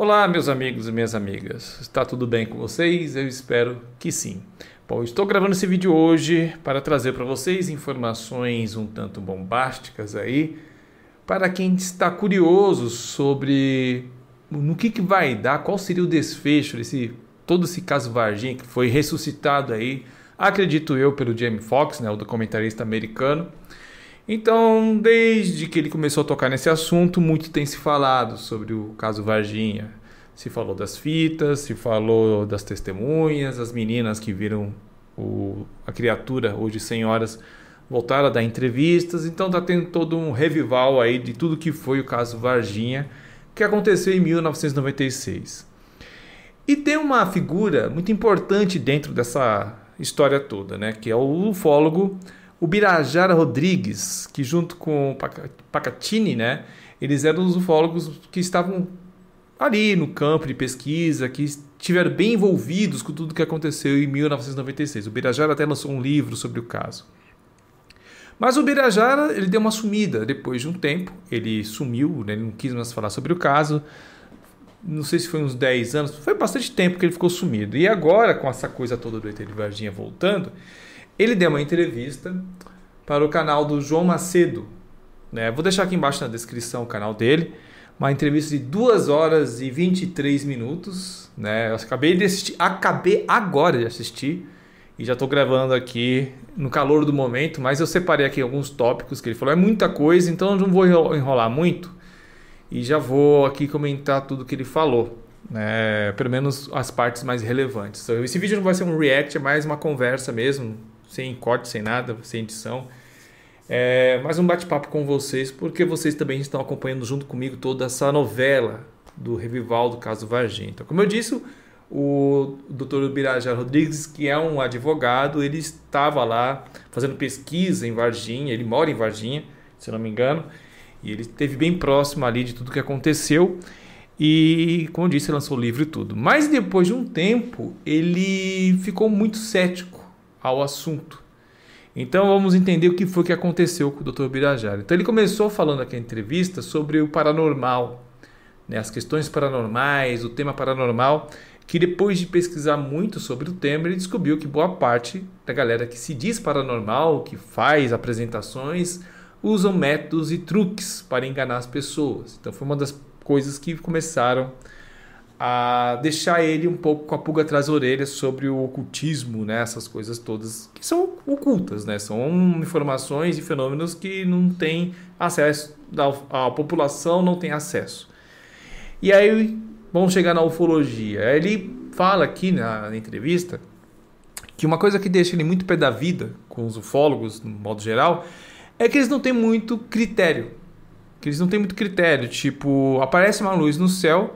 Olá, meus amigos e minhas amigas. Está tudo bem com vocês? Eu espero que sim. Bom, estou gravando esse vídeo hoje para trazer para vocês informações um tanto bombásticas aí, para quem está curioso sobre no que, que vai dar, qual seria o desfecho desse todo esse caso Varginha que foi ressuscitado aí, acredito eu, pelo Jamie Foxx, né, o documentarista americano. Então, desde que ele começou a tocar nesse assunto, muito tem se falado sobre o caso Varginha. Se falou das fitas, se falou das testemunhas, as meninas que viram o, a criatura, hoje senhoras, voltaram a dar entrevistas. Então está tendo todo um revival aí de tudo que foi o caso Varginha, que aconteceu em 1996. E tem uma figura muito importante dentro dessa história toda, né? Que é o ufólogo o Birajara Rodrigues, que junto com Pacatini, né, eles eram os ufólogos que estavam ali no campo de pesquisa, que estiveram bem envolvidos com tudo que aconteceu em 1996. O Birajara até lançou um livro sobre o caso. Mas o Birajara ele deu uma sumida depois de um tempo, ele sumiu, né, ele não quis mais falar sobre o caso. Não sei se foi uns 10 anos, foi bastante tempo que ele ficou sumido. E agora, com essa coisa toda do ET de Varginha voltando, ele deu uma entrevista para o canal do João Macedo. Né? Vou deixar aqui embaixo na descrição o canal dele. Uma entrevista de 2 horas e 23 minutos. Né? Eu acabei de assistir, acabei agora de assistir. E já estou gravando aqui no calor do momento, mas eu separei aqui alguns tópicos que ele falou. É muita coisa, então eu não vou enrolar muito. E já vou aqui comentar tudo que ele falou. Né? Pelo menos as partes mais relevantes. Então, esse vídeo não vai ser um react, é mais uma conversa mesmo sem corte, sem nada, sem edição. É, mais um bate-papo com vocês, porque vocês também estão acompanhando junto comigo toda essa novela do revival do caso Então, Como eu disse, o Dr. Birajá Rodrigues, que é um advogado, ele estava lá fazendo pesquisa em Varginha, ele mora em Varginha, se não me engano, e ele esteve bem próximo ali de tudo que aconteceu. E, como eu disse, lançou o livro e tudo. Mas depois de um tempo, ele ficou muito cético ao assunto. Então vamos entender o que foi que aconteceu com o Dr. Birajara. Então ele começou falando aqui na entrevista sobre o paranormal, né, as questões paranormais, o tema paranormal, que depois de pesquisar muito sobre o tema, ele descobriu que boa parte da galera que se diz paranormal, que faz apresentações, usam métodos e truques para enganar as pessoas. Então foi uma das coisas que começaram a a deixar ele um pouco com a pulga atrás da orelha sobre o ocultismo, né? essas coisas todas que são ocultas, né? são informações e fenômenos que não tem acesso, a população não tem acesso. E aí vamos chegar na ufologia. Ele fala aqui na, na entrevista que uma coisa que deixa ele muito pé da vida com os ufólogos, no modo geral, é que eles não têm muito critério. Que eles não têm muito critério. Tipo, aparece uma luz no céu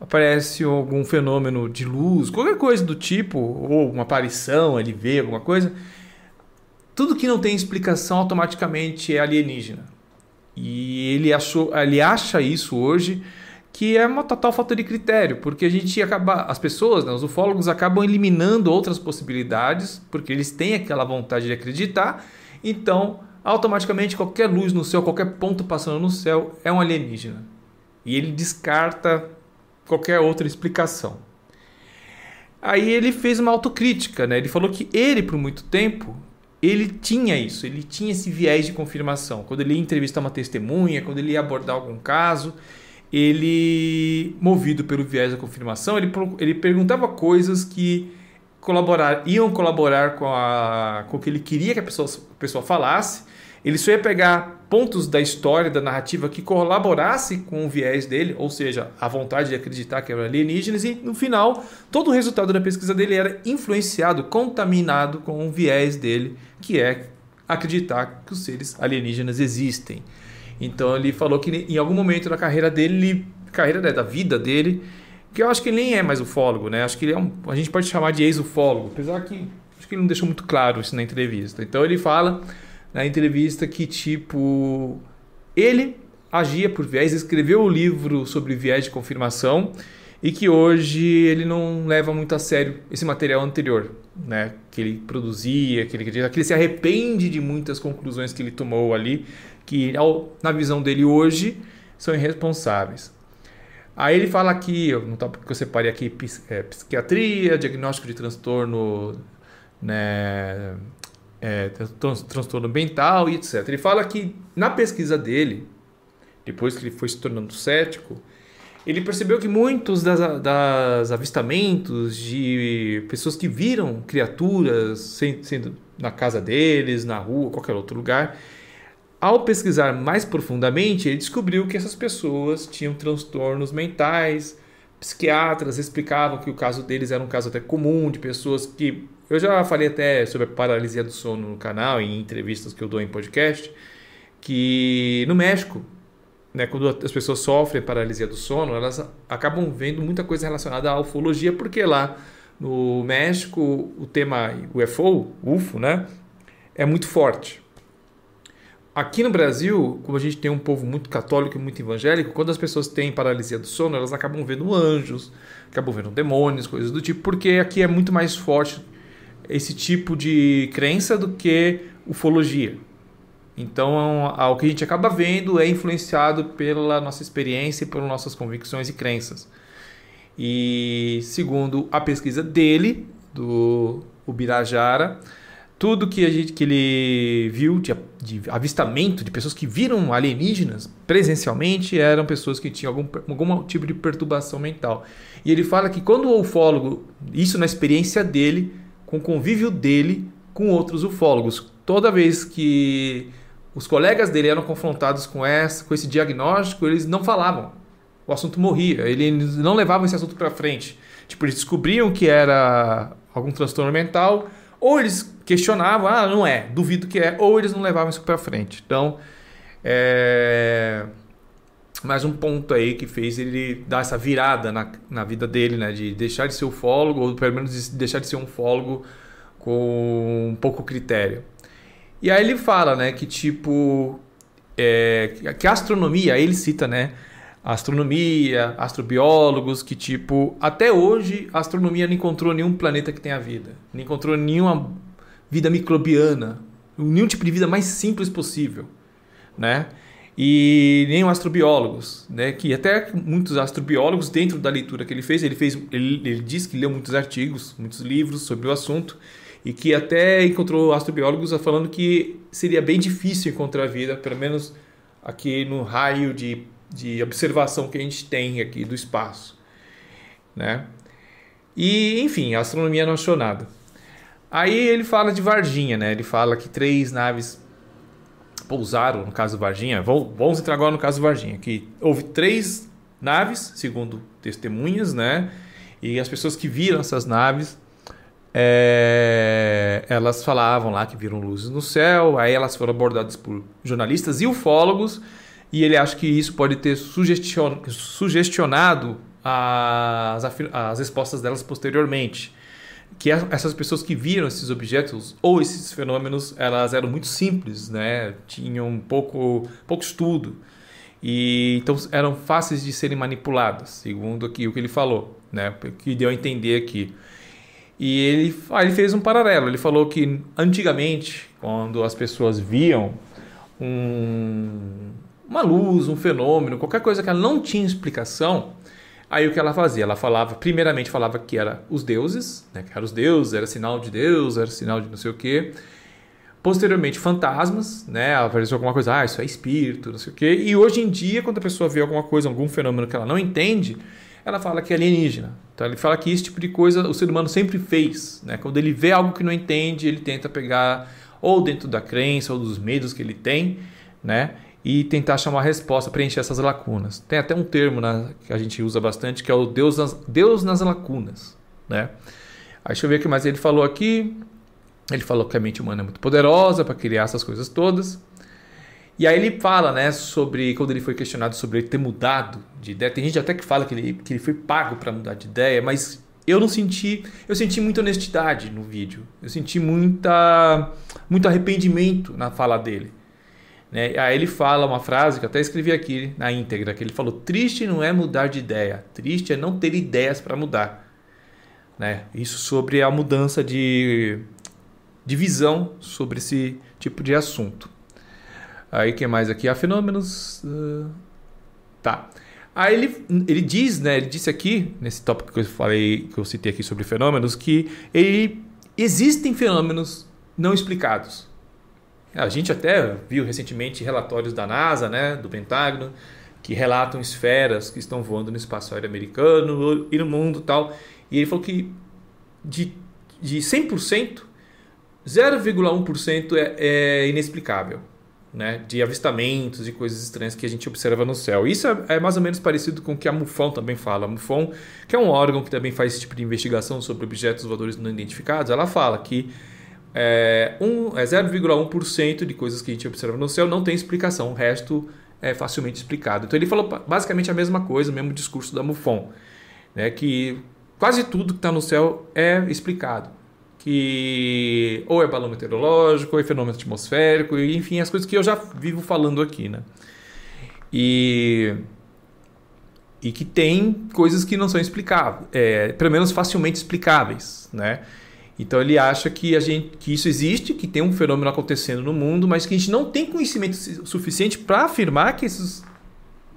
aparece algum fenômeno de luz, qualquer coisa do tipo, ou uma aparição, ele vê alguma coisa, tudo que não tem explicação automaticamente é alienígena. E ele, achou, ele acha isso hoje que é uma total falta de critério, porque a gente acaba, as pessoas, né, os ufólogos acabam eliminando outras possibilidades, porque eles têm aquela vontade de acreditar, então automaticamente qualquer luz no céu, qualquer ponto passando no céu é um alienígena. E ele descarta qualquer outra explicação. Aí ele fez uma autocrítica, né? Ele falou que ele, por muito tempo, ele tinha isso, ele tinha esse viés de confirmação. Quando ele ia entrevistar uma testemunha, quando ele ia abordar algum caso, ele, movido pelo viés da confirmação, ele, ele perguntava coisas que colaborar, iam colaborar com, a, com o que ele queria que a pessoa, a pessoa falasse, ele só ia pegar pontos da história, da narrativa que colaborasse com o viés dele, ou seja, a vontade de acreditar que eram alienígenas, e no final, todo o resultado da pesquisa dele era influenciado, contaminado com o viés dele, que é acreditar que os seres alienígenas existem. Então ele falou que em algum momento da carreira dele, carreira né, da vida dele, que eu acho que ele nem é mais ufólogo, né? Acho que ele é um, a gente pode chamar de ex-ufólogo, apesar que acho que ele não deixou muito claro isso na entrevista. Então ele fala na entrevista que, tipo, ele agia por viés, escreveu o um livro sobre viés de confirmação e que hoje ele não leva muito a sério esse material anterior, né? Que ele produzia, que ele acredita, que ele se arrepende de muitas conclusões que ele tomou ali, que na visão dele hoje são irresponsáveis. Aí ele fala aqui, no tópico que eu separei aqui, é, psiquiatria, diagnóstico de transtorno né, é, transtorno mental e etc. Ele fala que na pesquisa dele, depois que ele foi se tornando cético, ele percebeu que muitos das, das avistamentos de pessoas que viram criaturas sendo na casa deles, na rua, qualquer outro lugar, ao pesquisar mais profundamente, ele descobriu que essas pessoas tinham transtornos mentais, psiquiatras explicavam que o caso deles era um caso até comum de pessoas que eu já falei até sobre a paralisia do sono no canal em entrevistas que eu dou em podcast que no México né, quando as pessoas sofrem paralisia do sono elas acabam vendo muita coisa relacionada à ufologia porque lá no México o tema UFO UFO né é muito forte Aqui no Brasil, como a gente tem um povo muito católico e muito evangélico, quando as pessoas têm paralisia do sono, elas acabam vendo anjos, acabam vendo demônios, coisas do tipo, porque aqui é muito mais forte esse tipo de crença do que ufologia. Então, o que a gente acaba vendo é influenciado pela nossa experiência e pelas nossas convicções e crenças. E segundo a pesquisa dele, do Ubirajara, tudo que, a gente, que ele viu de, de avistamento de pessoas que viram alienígenas presencialmente eram pessoas que tinham algum, algum tipo de perturbação mental. E ele fala que quando o ufólogo, isso na experiência dele, com o convívio dele com outros ufólogos, toda vez que os colegas dele eram confrontados com, essa, com esse diagnóstico, eles não falavam. O assunto morria, eles não levavam esse assunto para frente. Tipo, eles descobriam que era algum transtorno mental, ou eles questionavam, ah, não é, duvido que é, ou eles não levavam isso para frente. Então, é mais um ponto aí que fez ele dar essa virada na, na vida dele, né? De deixar de ser ufólogo, ou pelo menos deixar de ser um ufólogo com um pouco critério. E aí ele fala, né, que tipo. É, que a astronomia, aí ele cita, né? Astronomia, astrobiólogos, que tipo. Até hoje a astronomia não encontrou nenhum planeta que tenha vida. Não encontrou nenhuma vida microbiana, nenhum tipo de vida mais simples possível, né? E nem astrobiólogos, né? Que até muitos astrobiólogos dentro da leitura que ele fez, ele fez, ele, ele diz que leu muitos artigos, muitos livros sobre o assunto e que até encontrou astrobiólogos falando que seria bem difícil encontrar vida, pelo menos aqui no raio de, de observação que a gente tem aqui do espaço, né? E enfim, a astronomia não achou nada. Aí ele fala de Varginha, né? Ele fala que três naves pousaram, no caso Varginha. Vamos entrar agora no caso Varginha, que houve três naves, segundo testemunhas, né? E as pessoas que viram essas naves, é... elas falavam lá que viram luzes no céu. Aí elas foram abordadas por jornalistas e ufólogos. E ele acha que isso pode ter sugestionado as, as respostas delas posteriormente que essas pessoas que viram esses objetos ou esses fenômenos, elas eram muito simples, né? Tinham pouco, pouco estudo. E então eram fáceis de serem manipuladas, segundo aqui o que ele falou, né? O que deu a entender aqui. E ele, ele fez um paralelo. Ele falou que antigamente, quando as pessoas viam um, uma luz, um fenômeno, qualquer coisa que ela não tinha explicação, Aí o que ela fazia? Ela falava, primeiramente falava que era os deuses, né? que eram os deuses, era sinal de Deus, era sinal de não sei o quê. Posteriormente, fantasmas, né? apareceu alguma coisa, ah, isso é espírito, não sei o quê. E hoje em dia, quando a pessoa vê alguma coisa, algum fenômeno que ela não entende, ela fala que é alienígena. Então ele fala que esse tipo de coisa o ser humano sempre fez, né? Quando ele vê algo que não entende, ele tenta pegar ou dentro da crença ou dos medos que ele tem, né? e tentar chamar a resposta, preencher essas lacunas. Tem até um termo né, que a gente usa bastante que é o Deus nas, Deus nas lacunas. Né? Aí deixa eu ver o que mais ele falou aqui. Ele falou que a mente humana é muito poderosa para criar essas coisas todas. E aí ele fala, né, sobre quando ele foi questionado sobre ele ter mudado de ideia. Tem gente até que fala que ele, que ele foi pago para mudar de ideia, mas eu não senti, eu senti muita honestidade no vídeo. Eu senti muita muito arrependimento na fala dele. Né? Aí ele fala uma frase que eu até escrevi aqui na íntegra, que ele falou: triste não é mudar de ideia, triste é não ter ideias para mudar. Né? Isso sobre a mudança de, de visão sobre esse tipo de assunto. Aí que mais aqui? Há fenômenos. Uh, tá. Aí ele, ele diz, né? Ele disse aqui, nesse tópico que eu falei, que eu citei aqui sobre fenômenos, que ele, existem fenômenos não explicados. A gente até viu recentemente relatórios da NASA, né, do Pentágono, que relatam esferas que estão voando no espaço aéreo americano e no mundo tal. E ele falou que de, de 100%, 0,1% é, é inexplicável. Né, de avistamentos, de coisas estranhas que a gente observa no céu. Isso é, é, mais ou menos parecido com o que a MUFON também fala. A MUFON, que é um órgão que também faz esse tipo de investigação sobre objetos voadores não identificados, ela fala que é, um, é 0,1% de coisas que a gente observa no céu não tem explicação, o resto é facilmente explicado. Então ele falou basicamente a mesma coisa, o mesmo discurso da MUFON, né, que quase tudo que está no céu é explicado, que ou é balão meteorológico, ou é fenômeno atmosférico, enfim, as coisas que eu já vivo falando aqui, né? E e que tem coisas que não são explicáveis, é, pelo menos facilmente explicáveis, né? Então ele acha que, a gente, que isso existe, que tem um fenômeno acontecendo no mundo, mas que a gente não tem conhecimento suficiente para afirmar que esses,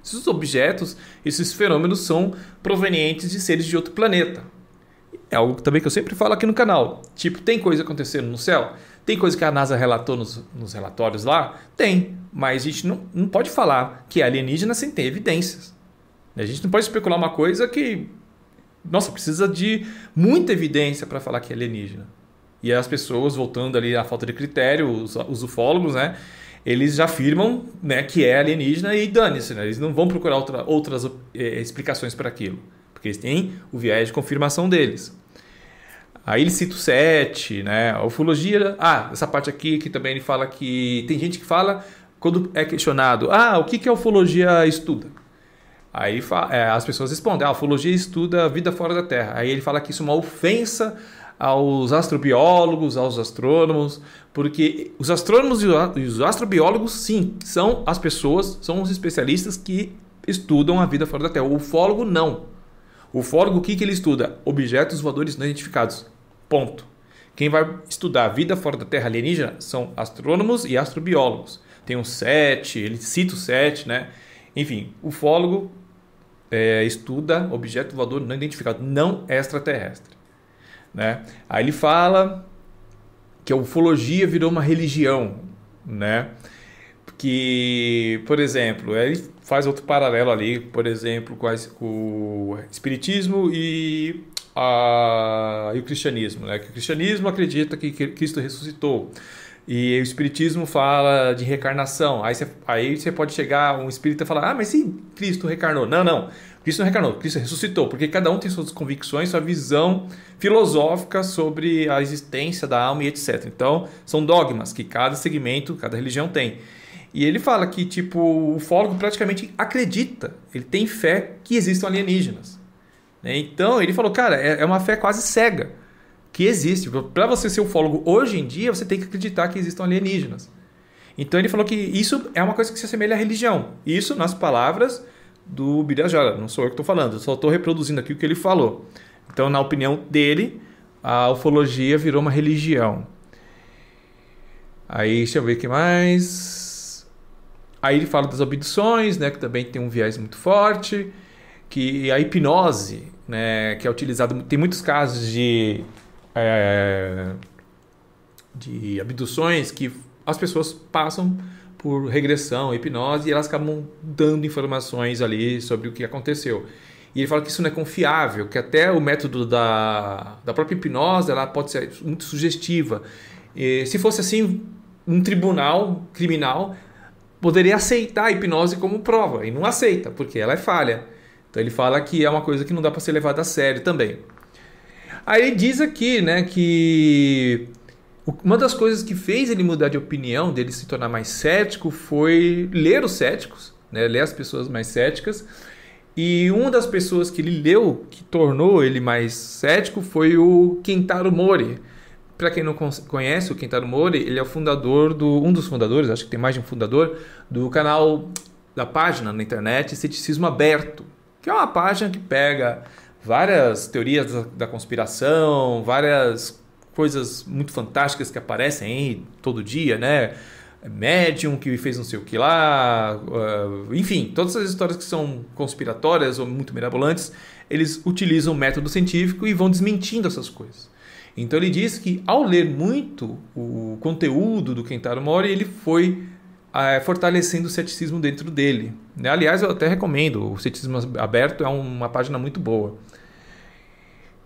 esses objetos, esses fenômenos são provenientes de seres de outro planeta. É algo também que eu sempre falo aqui no canal. Tipo, tem coisa acontecendo no céu? Tem coisa que a NASA relatou nos, nos relatórios lá? Tem, mas a gente não, não pode falar que alienígena sem ter evidências. A gente não pode especular uma coisa que nossa, precisa de muita evidência para falar que é alienígena. E as pessoas, voltando ali à falta de critério, os, os ufólogos, né? Eles já afirmam né, que é alienígena e dane-se, né? Eles não vão procurar outra, outras eh, explicações para aquilo. Porque eles têm o viés de confirmação deles. Aí ele cita o 7, né? A ufologia. Ah, essa parte aqui que também ele fala que. Tem gente que fala, quando é questionado, ah, o que, que a ufologia estuda? Aí é, as pessoas respondem: ah, a ufologia estuda a vida fora da Terra. Aí ele fala que isso é uma ofensa aos astrobiólogos, aos astrônomos, porque os astrônomos e os astrobiólogos, sim, são as pessoas, são os especialistas que estudam a vida fora da Terra. O ufólogo, não. O ufólogo, o que, que ele estuda? Objetos voadores não identificados. Ponto. Quem vai estudar a vida fora da Terra alienígena são astrônomos e astrobiólogos. Tem um sete, ele cita o sete, né? Enfim, ufólogo é, estuda objeto voador não identificado, não extraterrestre. Né? Aí ele fala que a ufologia virou uma religião, né? Que, por exemplo, ele faz outro paralelo ali, por exemplo, com, a, com o espiritismo e, a, e, o cristianismo, né? Que o cristianismo acredita que Cristo ressuscitou. E o Espiritismo fala de reencarnação. Aí você, aí você pode chegar um espírita e falar: Ah, mas se Cristo reencarnou? Não, não. Cristo não reencarnou, Cristo ressuscitou. Porque cada um tem suas convicções, sua visão filosófica sobre a existência da alma e etc. Então, são dogmas que cada segmento, cada religião tem. E ele fala que, tipo, o ufólogo praticamente acredita, ele tem fé que existam alienígenas. Né? Então, ele falou: Cara, é, é uma fé quase cega que existe. Para você ser ufólogo hoje em dia, você tem que acreditar que existam alienígenas. Então ele falou que isso é uma coisa que se assemelha à religião. Isso nas palavras do Birajara, não sou eu que estou falando, só estou reproduzindo aqui o que ele falou. Então, na opinião dele, a ufologia virou uma religião. Aí, deixa eu ver o que mais. Aí ele fala das abduções, né, que também tem um viés muito forte, que a hipnose, né, que é utilizada tem muitos casos de é, é, é, de abduções que as pessoas passam por regressão, hipnose, e elas acabam dando informações ali sobre o que aconteceu. E ele fala que isso não é confiável, que até o método da, da própria hipnose ela pode ser muito sugestiva. E, se fosse assim, um tribunal criminal poderia aceitar a hipnose como prova, e não aceita, porque ela é falha. Então ele fala que é uma coisa que não dá para ser levada a sério também. Aí diz aqui, né, que uma das coisas que fez ele mudar de opinião, dele se tornar mais cético, foi ler os céticos, né, ler as pessoas mais céticas. E uma das pessoas que ele leu, que tornou ele mais cético, foi o Kentaro Mori. Para quem não conhece o Kentaro Mori, ele é o fundador do um dos fundadores, acho que tem mais de um fundador do canal da página na internet Ceticismo Aberto, que é uma página que pega várias teorias da, da conspiração, várias coisas muito fantásticas que aparecem aí todo dia, né? Médium que fez não sei o que lá, uh, enfim, todas as histórias que são conspiratórias ou muito mirabolantes, eles utilizam o método científico e vão desmentindo essas coisas. Então ele diz que ao ler muito o conteúdo do Kentaro Mori, ele foi uh, fortalecendo o ceticismo dentro dele. Né? Aliás, eu até recomendo, o Ceticismo Aberto é uma página muito boa.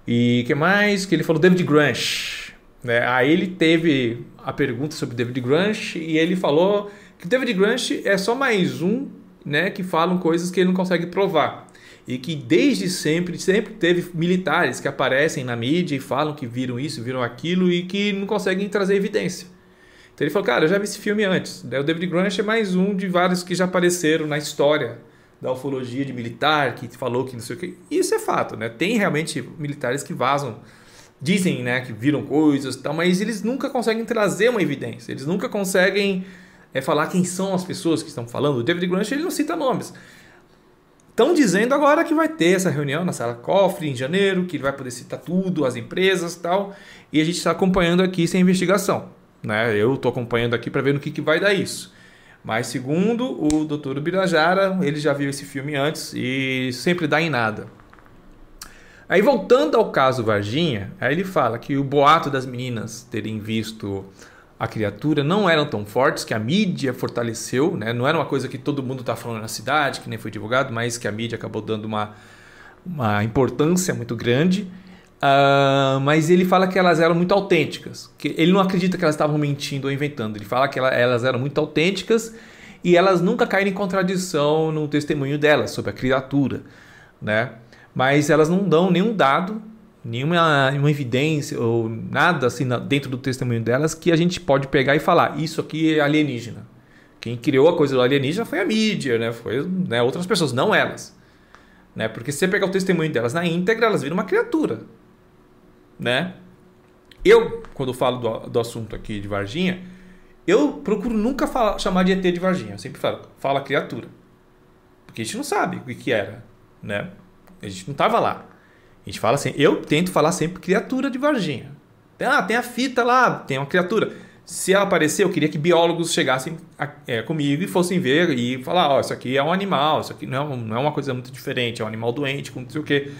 E que mais? Que ele falou David Grunch. Né? Aí ele teve a pergunta sobre David Grunch e ele falou que David Grunch é só mais um né, que falam coisas que ele não consegue provar. E que desde sempre, sempre teve militares que aparecem na mídia e falam que viram isso, viram aquilo e que não conseguem trazer evidência. Então ele falou, cara, eu já vi esse filme antes. Né? O David Grunch é mais um de vários que já apareceram na história da ufologia de militar que falou que não sei o que. Isso é fato, né? Tem realmente militares que vazam, dizem, né, que viram coisas, tal, mas eles nunca conseguem trazer uma evidência. Eles nunca conseguem é, falar quem são as pessoas que estão falando. O David Grunt ele não cita nomes. Estão dizendo agora que vai ter essa reunião na sala cofre em janeiro, que ele vai poder citar tudo, as empresas e tal. E a gente está acompanhando aqui essa investigação. Né? Eu estou acompanhando aqui para ver no que, que vai dar isso. Mas segundo o Dr. Ubirajara, ele já viu esse filme antes e sempre dá em nada. Aí voltando ao caso Varginha, aí ele fala que o boato das meninas terem visto a criatura não eram tão fortes, que a mídia fortaleceu, né? não era uma coisa que todo mundo está falando na cidade, que nem foi divulgado, mas que a mídia acabou dando uma, uma importância muito grande. Uh, mas ele fala que elas eram muito autênticas. Que ele não acredita que elas estavam mentindo ou inventando. Ele fala que ela, elas eram muito autênticas e elas nunca caíram em contradição no testemunho delas sobre a criatura, né? Mas elas não dão nenhum dado, nenhuma, nenhuma evidência ou nada assim dentro do testemunho delas que a gente pode pegar e falar isso aqui é alienígena. Quem criou a coisa do alienígena foi a mídia, né? Foi né, outras pessoas, não elas. Né? Porque se você pegar o testemunho delas na íntegra, elas viram uma criatura né? Eu, quando falo do, do assunto aqui de Varginha, eu procuro nunca falar, chamar de ET de Varginha. Eu sempre falo, fala criatura. Porque a gente não sabe o que era, né? A gente não estava lá. A gente fala assim, eu tento falar sempre criatura de Varginha. Ah, tem a fita lá, tem uma criatura. Se ela aparecer, eu queria que biólogos chegassem a, é, comigo e fossem ver e falar, ó, oh, isso aqui é um animal, isso aqui não é, não é uma coisa muito diferente, é um animal doente, com não sei o quê.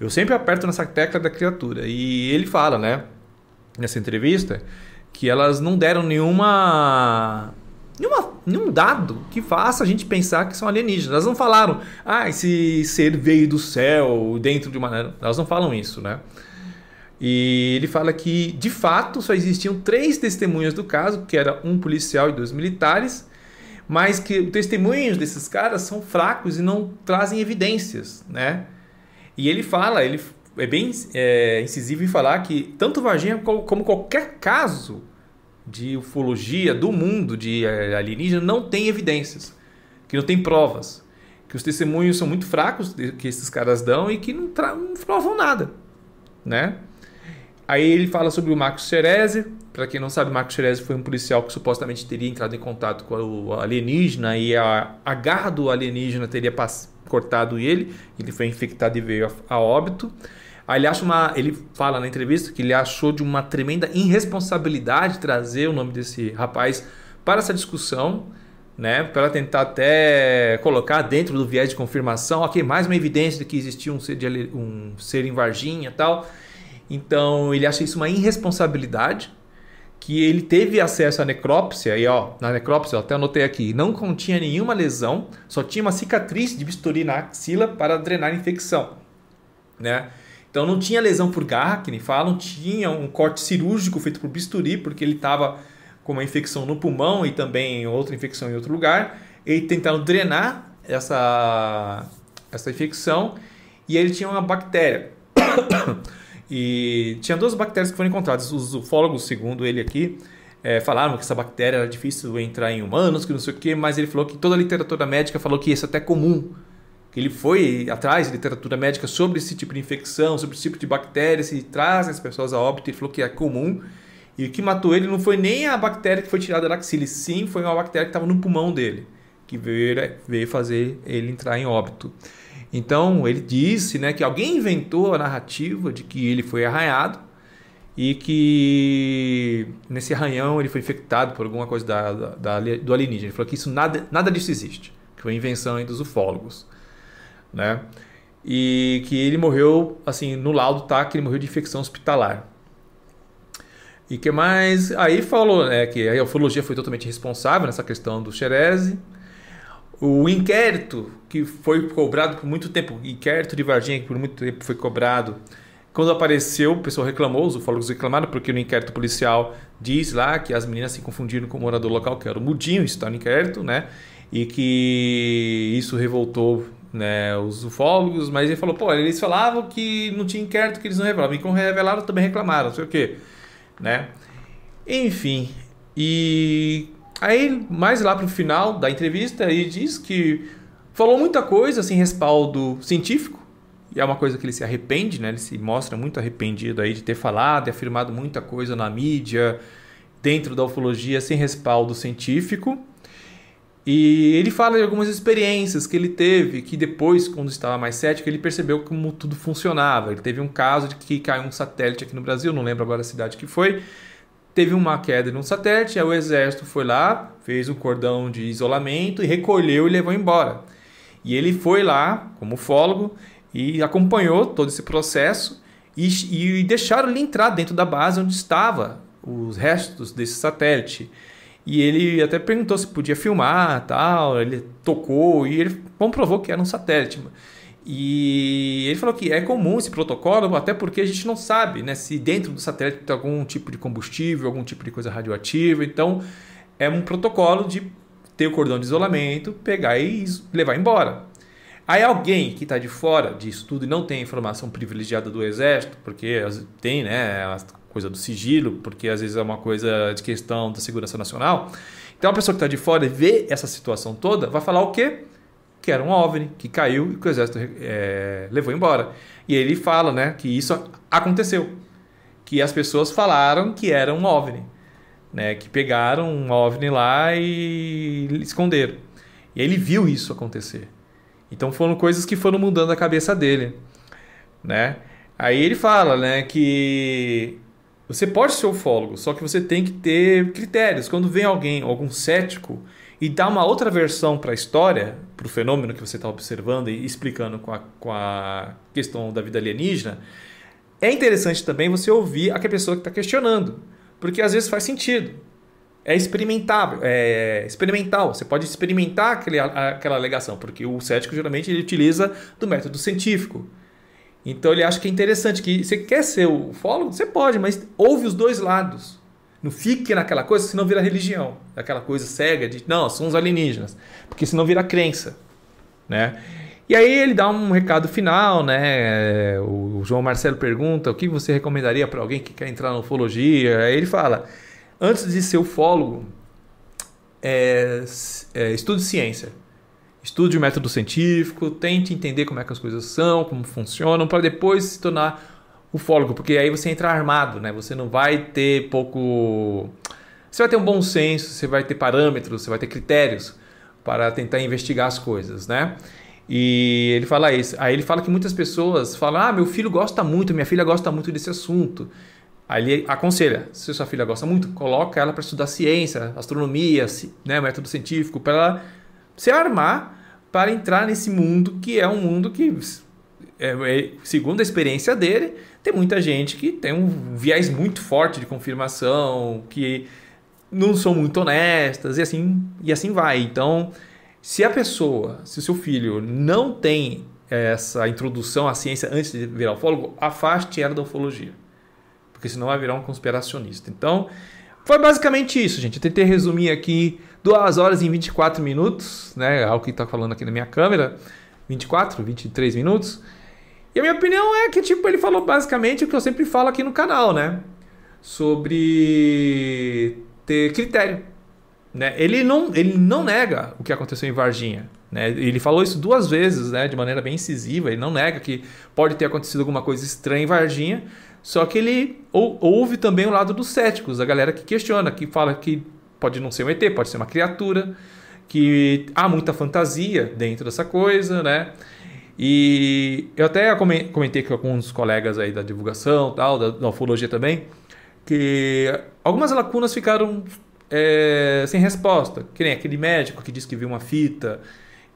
Eu sempre aperto nessa tecla da criatura. E ele fala, né, nessa entrevista, que elas não deram nenhuma. nenhuma nenhum dado que faça a gente pensar que são alienígenas. Elas não falaram, ah, esse ser veio do céu, dentro de uma. Elas não falam isso, né? E ele fala que, de fato, só existiam três testemunhas do caso, que era um policial e dois militares, mas que os testemunhos desses caras são fracos e não trazem evidências, né? E ele fala, ele é bem é, incisivo em falar que tanto Varginha como qualquer caso de ufologia do mundo de é, alienígena não tem evidências, que não tem provas, que os testemunhos são muito fracos que esses caras dão e que não, não provam nada, né? Aí ele fala sobre o Marcos Cerese. Para quem não sabe, Marcos Cerese foi um policial que supostamente teria entrado em contato com o alienígena e a, a garra do alienígena teria cortado ele. Ele foi infectado e veio a, a óbito. Aí ele acha uma, ele fala na entrevista que ele achou de uma tremenda irresponsabilidade trazer o nome desse rapaz para essa discussão, né? Para tentar até colocar dentro do viés de confirmação, ok, mais uma evidência de que existia um ser, de, um ser em Varginha e tal. Então ele acha isso uma irresponsabilidade que ele teve acesso à necrópsia e ó, na necrópsia, ó, até anotei aqui, não continha nenhuma lesão, só tinha uma cicatriz de bisturi na axila para drenar a infecção, né? Então não tinha lesão por garra, que nem falam, tinha um corte cirúrgico feito por bisturi, porque ele estava com uma infecção no pulmão e também outra infecção em outro lugar, e tentaram drenar essa essa infecção e ele tinha uma bactéria E tinha duas bactérias que foram encontradas. Os ufólogos, segundo ele aqui, é, falaram que essa bactéria era difícil entrar em humanos, que não sei o quê, mas ele falou que toda a literatura médica falou que isso é até comum. Que ele foi atrás de literatura médica sobre esse tipo de infecção, sobre esse tipo de bactéria, se traz as pessoas a óbito, ele falou que é comum. E o que matou ele não foi nem a bactéria que foi tirada da axila, sim foi uma bactéria que estava no pulmão dele, que veio, veio fazer ele entrar em óbito. Então ele disse né, que alguém inventou a narrativa de que ele foi arranhado e que nesse arranhão ele foi infectado por alguma coisa da, da, da, do alienígena. Ele falou que isso nada, nada disso existe, que foi invenção dos ufólogos. Né? E que ele morreu, assim, no laudo tá que ele morreu de infecção hospitalar. E que mais? Aí falou né, que a ufologia foi totalmente responsável nessa questão do Xerese o inquérito que foi cobrado por muito tempo, inquérito de Varginha que por muito tempo foi cobrado, quando apareceu, o pessoal reclamou, os ufólogos reclamaram, porque no inquérito policial diz lá que as meninas se confundiram com o morador local, que era o Mudinho, isso está no inquérito, né? E que isso revoltou né, os ufólogos, mas ele falou, pô, eles falavam que não tinha inquérito, que eles não revelavam. E quando revelaram, também reclamaram, não sei o quê, né? Enfim, e Aí, mais lá pro final da entrevista, ele diz que falou muita coisa sem assim, respaldo científico, e é uma coisa que ele se arrepende, né? Ele se mostra muito arrependido aí de ter falado e afirmado muita coisa na mídia, dentro da ufologia, sem respaldo científico. E ele fala de algumas experiências que ele teve, que depois, quando estava mais cético, ele percebeu como tudo funcionava. Ele teve um caso de que caiu um satélite aqui no Brasil, não lembro agora a cidade que foi, teve uma queda num um satélite, aí o exército foi lá, fez um cordão de isolamento e recolheu e levou embora. E ele foi lá, como fólogo, e acompanhou todo esse processo e, e deixaram ele entrar dentro da base onde estava os restos desse satélite. E ele até perguntou se podia filmar, tal, ele tocou e ele comprovou que era um satélite. E ele falou que é comum esse protocolo, até porque a gente não sabe né, se dentro do satélite tem algum tipo de combustível, algum tipo de coisa radioativa. Então, é um protocolo de ter o cordão de isolamento, pegar e levar embora. Aí alguém que está de fora disso tudo e não tem informação privilegiada do exército, porque tem né, a coisa do sigilo, porque às vezes é uma coisa de questão da segurança nacional. Então, a pessoa que está de fora e vê essa situação toda vai falar o quê? que era um OVNI que caiu e que o exército é, levou embora. E ele fala né, que isso aconteceu, que as pessoas falaram que era um OVNI, né, que pegaram um OVNI lá e esconderam. E ele viu isso acontecer. Então foram coisas que foram mudando a cabeça dele, né? Aí ele fala, né, que você pode ser ufólogo, só que você tem que ter critérios. Quando vem alguém, algum cético, e dá uma outra versão para a história, para o fenômeno que você está observando e explicando com a, com a questão da vida alienígena, é interessante também você ouvir a pessoa que está questionando, porque às vezes faz sentido. É experimentável, é experimental. Você pode experimentar aquele, aquela alegação, porque o cético geralmente ele utiliza do método científico. Então ele acha que é interessante que você quer ser o fólogo, você pode, mas ouve os dois lados. Não fique naquela coisa, senão vira religião. Aquela coisa cega de, não, são os alienígenas. Porque senão vira crença, né? E aí ele dá um recado final, né? O João Marcelo pergunta, o que você recomendaria para alguém que quer entrar na ufologia? Aí ele fala, antes de ser ufólogo, é, é, estude ciência. Estude o método científico, tente entender como é que as coisas são, como funcionam, para depois se tornar ufólogo, porque aí você entra armado, né? Você não vai ter pouco. Você vai ter um bom senso, você vai ter parâmetros, você vai ter critérios para tentar investigar as coisas, né? E ele fala isso. Aí ele fala que muitas pessoas falam: ah, meu filho gosta muito, minha filha gosta muito desse assunto. Aí ele aconselha: se sua filha gosta muito, coloca ela para estudar ciência, astronomia, né, método científico, para ela se armar para entrar nesse mundo que é um mundo que, é, é, segundo a experiência dele, tem muita gente que tem um viés muito forte de confirmação, que não são muito honestas e assim, e assim vai. Então, se a pessoa, se o seu filho não tem eh, essa introdução à ciência antes de virar ufólogo, afaste ela da ufologia. Porque senão vai virar um conspiracionista. Então, foi basicamente isso, gente. Eu tentei resumir aqui duas horas e 24 minutos, né? Algo que está falando aqui na minha câmera. 24, 23 minutos. E a minha opinião é que, tipo, ele falou basicamente o que eu sempre falo aqui no canal, né? Sobre ter critério. Né? Ele, não, ele não nega o que aconteceu em Varginha. Né? Ele falou isso duas vezes, né? de maneira bem incisiva. Ele não nega que pode ter acontecido alguma coisa estranha em Varginha. Só que ele ou, ouve também o lado dos céticos, a galera que questiona, que fala que pode não ser um ET, pode ser uma criatura, que há muita fantasia dentro dessa coisa, né? E eu até comentei com alguns colegas aí da divulgação, tal, da, da ufologia também, que algumas lacunas ficaram é, sem resposta. Que nem aquele médico que disse que viu uma fita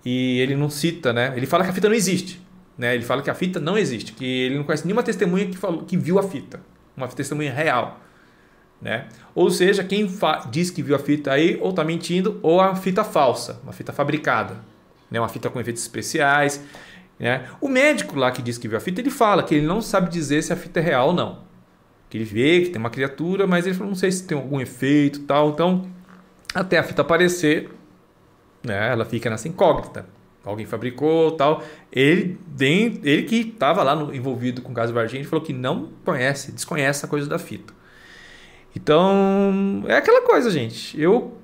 e ele não cita, né? Ele fala que a fita não existe. Né? Ele fala que a fita não existe, que ele não conhece nenhuma testemunha que, falou, que viu a fita. Uma testemunha real. Né? Ou seja, quem diz que viu a fita aí ou está mentindo, ou a fita falsa, uma fita fabricada, né? uma fita com efeitos especiais. Né? O médico lá que disse que viu a fita, ele fala que ele não sabe dizer se a fita é real ou não. Que ele vê que tem uma criatura, mas ele falou, não sei se tem algum efeito tal. Então, até a fita aparecer, né, ela fica nessa incógnita. Alguém fabricou tal. Ele, ele que estava lá no, envolvido com o caso Varginha, ele falou que não conhece, desconhece a coisa da fita. Então, é aquela coisa, gente. Eu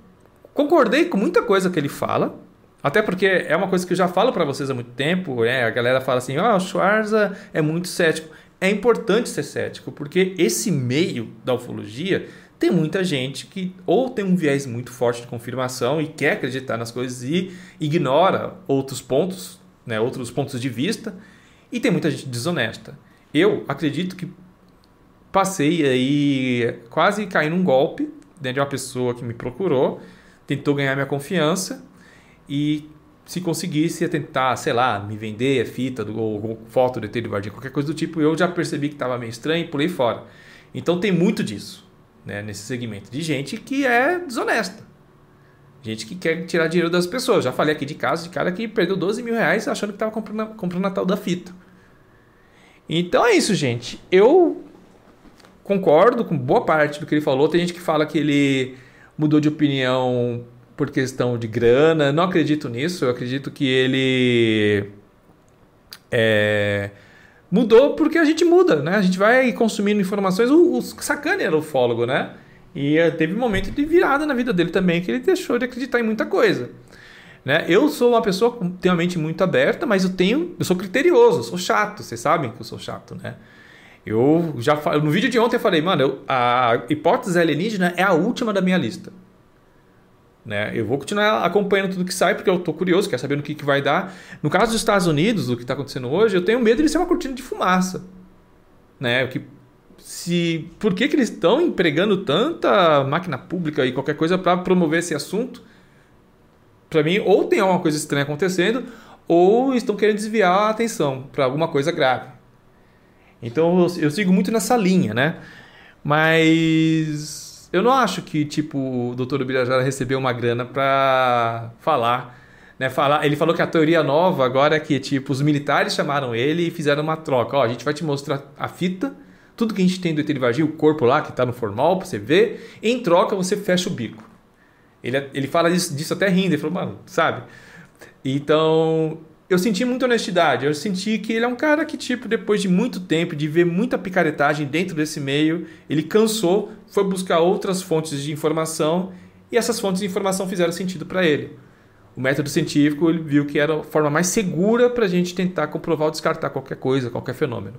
concordei com muita coisa que ele fala, até porque é uma coisa que eu já falo para vocês há muito tempo, né? a galera fala assim, oh, o Schwarza é muito cético. É importante ser cético, porque esse meio da ufologia tem muita gente que ou tem um viés muito forte de confirmação e quer acreditar nas coisas e ignora outros pontos, né, outros pontos de vista, e tem muita gente desonesta. Eu acredito que passei aí quase caí num golpe dentro né, de uma pessoa que me procurou, tentou ganhar minha confiança e se conseguisse tentar, sei lá, me vender fita do, ou foto do ET de Varginha, qualquer coisa do tipo, eu já percebi que estava meio estranho e pulei fora. Então tem muito disso né, nesse segmento de gente que é desonesta. Gente que quer tirar dinheiro das pessoas. Já falei aqui de caso de cara que perdeu 12 mil reais achando que estava comprando, comprando a tal da fita. Então é isso, gente. Eu concordo com boa parte do que ele falou. Tem gente que fala que ele mudou de opinião por questão de grana. Não acredito nisso. Eu acredito que ele é, mudou porque a gente muda, né? A gente vai consumindo informações. O, o Sacani era ufólogo, né? E eh, teve um momento de virada na vida dele também que ele deixou de acreditar em muita coisa. Né? Eu sou uma pessoa que tem uma mente muito aberta, mas eu tenho, eu sou criterioso, eu sou chato, vocês sabem que eu sou chato, né? Eu já no vídeo de ontem eu falei, mano, eu, a hipótese alienígena é a última da minha lista. Né? Eu vou continuar acompanhando tudo que sai, porque eu estou curioso, quero saber no que, que vai dar. No caso dos Estados Unidos, o que está acontecendo hoje, eu tenho medo de ser uma cortina de fumaça. Né? que, se, por que, que eles estão empregando tanta máquina pública e qualquer coisa para promover esse assunto? Para mim, ou tem alguma coisa estranha acontecendo, ou estão querendo desviar a atenção para alguma coisa grave. Então eu, eu sigo muito nessa linha, né? Mas eu não acho que, tipo, o Dr. Ubirajara recebeu uma grana para falar. Né, falar, ele falou que a teoria nova agora é que tipo os militares chamaram ele e fizeram uma troca. Ó, a gente vai te mostrar a fita, tudo que a gente tem do Eterivagi, o corpo lá que está no formal para você ver. Em troca você fecha o bico. Ele, ele fala disso, disso até rindo. Ele falou, mano, sabe? Então eu senti muita honestidade. Eu senti que ele é um cara que, tipo, depois de muito tempo, de ver muita picaretagem dentro desse meio, ele cansou, foi buscar outras fontes de informação e essas fontes de informação fizeram sentido para ele. O método científico ele viu que era a forma mais segura para a gente tentar comprovar ou descartar qualquer coisa, qualquer fenômeno.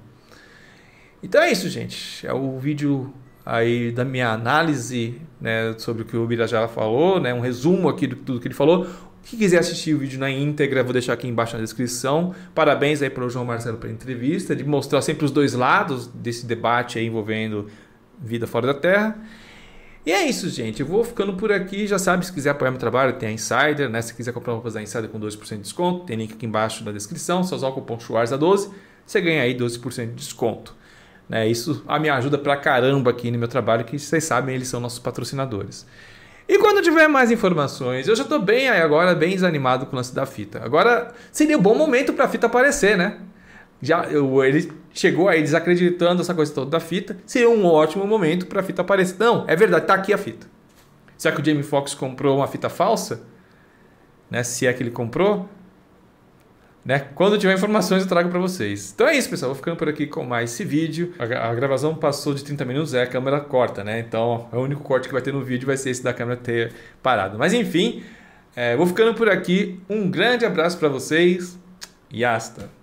Então é isso, gente. É o vídeo aí da minha análise né, sobre o que o Birajara falou, né, um resumo aqui de tudo que ele falou. Quem quiser assistir o vídeo na íntegra, vou deixar aqui embaixo na descrição. Parabéns aí para o João Marcelo pela entrevista, de mostrar sempre os dois lados desse debate envolvendo vida fora da Terra. E é isso, gente. Eu vou ficando por aqui. Já sabe, se quiser apoiar meu trabalho, tem a Insider. Né? Se quiser comprar uma coisa da Insider com 12% de desconto, tem link aqui embaixo na descrição. Só usar o cupom Schwarz a 12, você ganha aí 12% de desconto. Né? Isso ah, me ajuda pra caramba aqui no meu trabalho, que vocês sabem, eles são nossos patrocinadores. E quando tiver mais informações, eu já tô bem aí agora, bem desanimado com o lance da fita. Agora seria um bom momento pra fita aparecer, né? Já, eu, ele chegou aí desacreditando essa coisa toda da fita. Seria um ótimo momento pra fita aparecer. Não, é verdade, tá aqui a fita. Será que o Jamie Foxx comprou uma fita falsa? Né? Se é que ele comprou. Né? Quando tiver informações, eu trago para vocês. Então é isso, pessoal. Vou ficando por aqui com mais esse vídeo. A, a, gravação passou de 30 minutos, é a câmera corta, né? Então é o único corte que vai ter no vídeo vai ser esse da câmera ter parado. Mas enfim, é, vou ficando por aqui. Um grande abraço para vocês e hasta!